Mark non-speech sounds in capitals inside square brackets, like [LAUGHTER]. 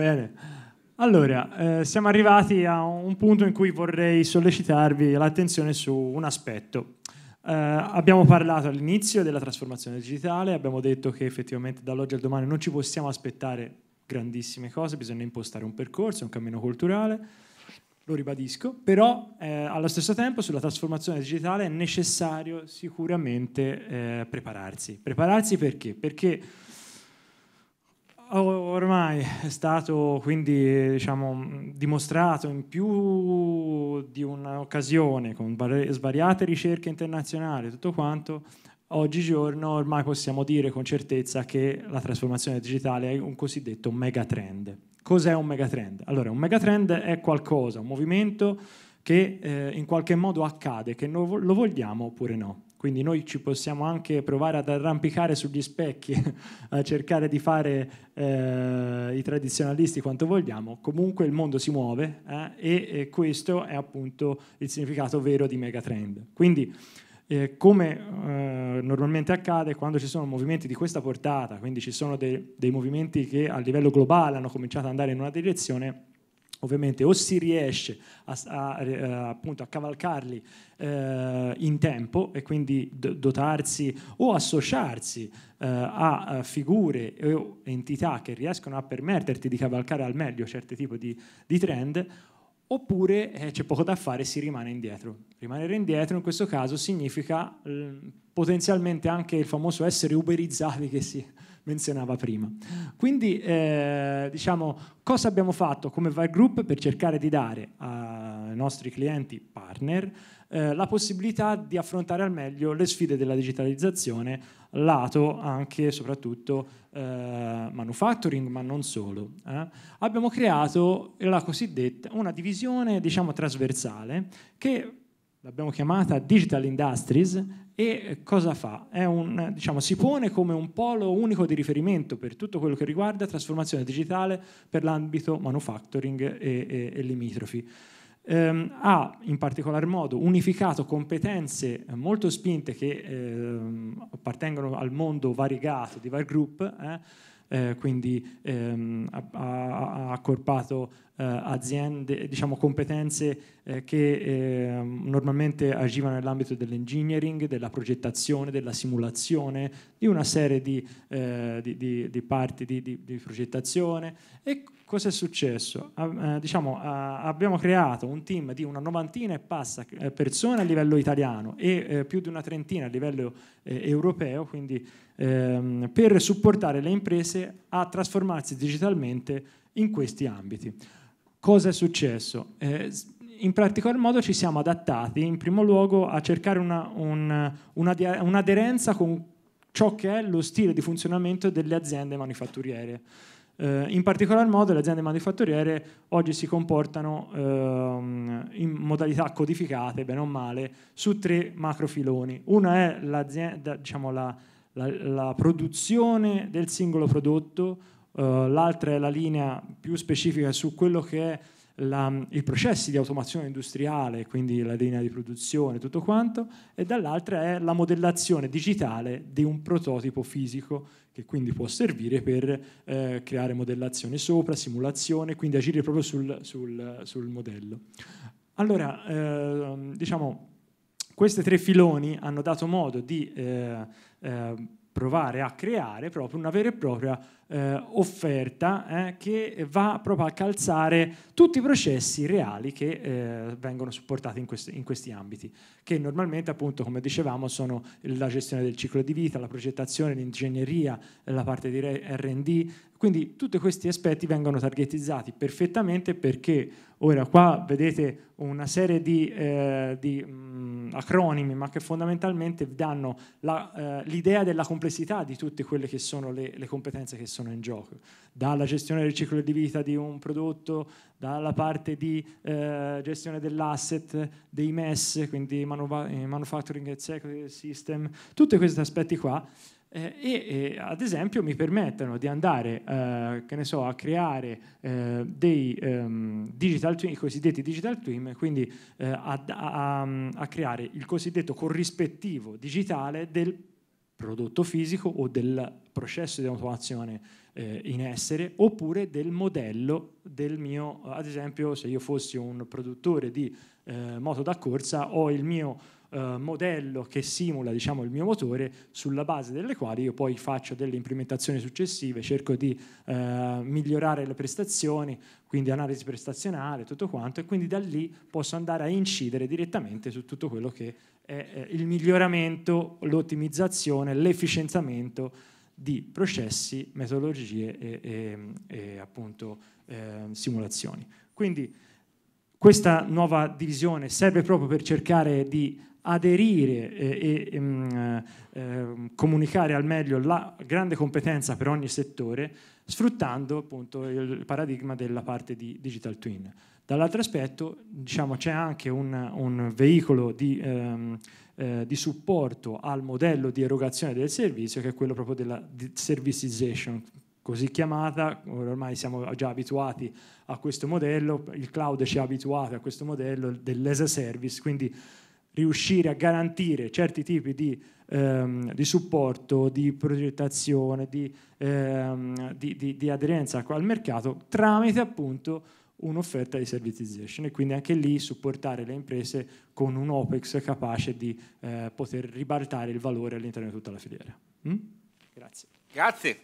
Bene. Allora, eh, siamo arrivati a un punto in cui vorrei sollecitarvi l'attenzione su un aspetto. Eh, abbiamo parlato all'inizio della trasformazione digitale, abbiamo detto che effettivamente dall'oggi al domani non ci possiamo aspettare grandissime cose, bisogna impostare un percorso, un cammino culturale, lo ribadisco, però eh, allo stesso tempo sulla trasformazione digitale è necessario sicuramente eh, prepararsi. Prepararsi perché? Perché ormai è stato quindi diciamo, mm, dimostrato in più di un'occasione con svariate ricerche internazionali, tutto quanto, oggigiorno ormai possiamo dire con certezza che la trasformazione digitale è un cosiddetto megatrend. Cos'è un megatrend? Allora, un megatrend è qualcosa, un movimento che eh, in qualche modo accade, che lo vogliamo oppure no. Quindi noi ci possiamo anche provare ad arrampicare sugli specchi, [LAUGHS] a cercare di fare eh, i tradizionalisti quanto vogliamo, comunque il mondo si muove eh, e, e, questo è appunto il significato vero di megatrend. Quindi eh, come eh, normalmente accade quando ci sono movimenti di questa portata, quindi ci sono de dei movimenti che a livello globale hanno cominciato ad andare in una direzione, ovviamente o si riesce a, a, eh, appunto, a cavalcarli eh, in tempo e quindi dotarsi o associarsi eh, a, eh, figure o entità che riescono a permetterti di cavalcare al meglio certi tipi di, di, trend oppure eh, c'è poco da fare e si rimane indietro. Rimanere indietro in questo caso significa potenzialmente anche il famoso essere uberizzati che si menzionava prima. Quindi eh, diciamo cosa abbiamo fatto come VAR Group per cercare di dare ai nostri clienti partner eh, la possibilità di affrontare al meglio le sfide della digitalizzazione lato anche e soprattutto eh, manufacturing ma non solo. Eh. Abbiamo creato la cosiddetta, una divisione diciamo trasversale che l'abbiamo chiamata Digital Industries e cosa fa? Un, diciamo, si pone come un polo unico di riferimento per tutto quello che riguarda trasformazione digitale per l'ambito manufacturing e, e, e limitrofi. Ehm, ha in particolar modo unificato competenze molto spinte che ehm, appartengono al mondo variegato di Var Group. Eh, eh, quindi ehm, ha, ha, accorpato eh, aziende, diciamo competenze eh, che ehm, normalmente agivano nell'ambito dell'engineering, della progettazione, della simulazione, di una serie di, eh, di, di, di parti di, progettazione e Cosa è successo? Ah, eh, diciamo, eh, abbiamo creato un team di una novantina e passa eh, persone a livello italiano e eh, più di una trentina a livello eh, europeo, quindi ehm, per supportare le imprese a trasformarsi digitalmente in questi ambiti. Cosa è successo? in particolar modo ci siamo adattati in primo luogo a cercare una, un, una, un'aderenza con ciò che è lo stile di funzionamento delle aziende manifatturiere. Eh, in particolar modo le aziende manifatturiere oggi si comportano ehm, in modalità codificate, bene o male, su tre macrofiloni. Una è diciamo, la, la, la produzione del singolo prodotto, Uh, l'altra è la linea più specifica su quello che è la, i processi di automazione industriale, quindi la linea di produzione, tutto quanto, e dall'altra è la modellazione digitale di un prototipo fisico che quindi può servire per eh, creare modellazione sopra, simulazione, quindi agire proprio sul, sul, sul modello. Allora, eh, diciamo, questi tre filoni hanno dato modo di... Eh, eh provare a creare proprio una vera e propria eh, offerta eh, che va proprio a calzare tutti i processi reali che eh, vengono supportati in, quest in, questi ambiti, che normalmente appunto come dicevamo sono la gestione del ciclo di vita, la progettazione, l'ingegneria, la parte di RD, quindi tutti questi aspetti vengono targetizzati perfettamente perché ora qua vedete una serie di, eh, di mh, mm, acronimi ma che fondamentalmente danno eh, l'idea eh, della complessità di tutte quelle che sono le, le, competenze che sono in gioco, dalla gestione del ciclo di vita di un prodotto, dalla parte di eh, gestione dell'asset, dei MES, quindi manuva- Manufacturing Executive System, tutti questi aspetti qua eh, e, e, ad esempio mi permettono di andare eh, che ne so, a creare eh, dei ehm, digital twin, i cosiddetti digital twin, quindi eh, a, a, a creare il cosiddetto corrispettivo digitale del prodotto fisico o del processo di automazione eh, in essere oppure del modello del mio, ad esempio se io fossi un produttore di eh, moto da corsa ho il mio eh, modello che simula diciamo, il mio motore sulla base delle quali io poi faccio delle implementazioni successive, cerco di eh, migliorare le prestazioni, quindi analisi prestazionale, tutto quanto, e quindi da lì posso andare a incidere direttamente su tutto quello che è eh, il miglioramento, l'ottimizzazione, l'efficienzamento di processi, metodologie e, e, e appunto eh, simulazioni. Quindi questa nuova divisione serve proprio per cercare di aderire e, e mh, mm, eh, ehm, comunicare al meglio la grande competenza per ogni settore sfruttando appunto il paradigma della parte di digital twin. Dall'altro aspetto diciamo, c'è anche un, un veicolo di, ehm, eh, di, supporto al modello di erogazione del servizio che è quello proprio della servicization, così chiamata, ormai siamo già abituati a questo modello, il cloud ci ha abituati a questo modello dell'as a service, quindi riuscire a garantire certi tipi di, ehm, di supporto, di progettazione, di, ehm, di, di, aderenza al mercato tramite appunto un'offerta di servitization e quindi anche lì supportare le imprese con un OPEX capace di eh, poter ribaltare il valore all'interno di tutta la filiera. Mm? Grazie. Grazie.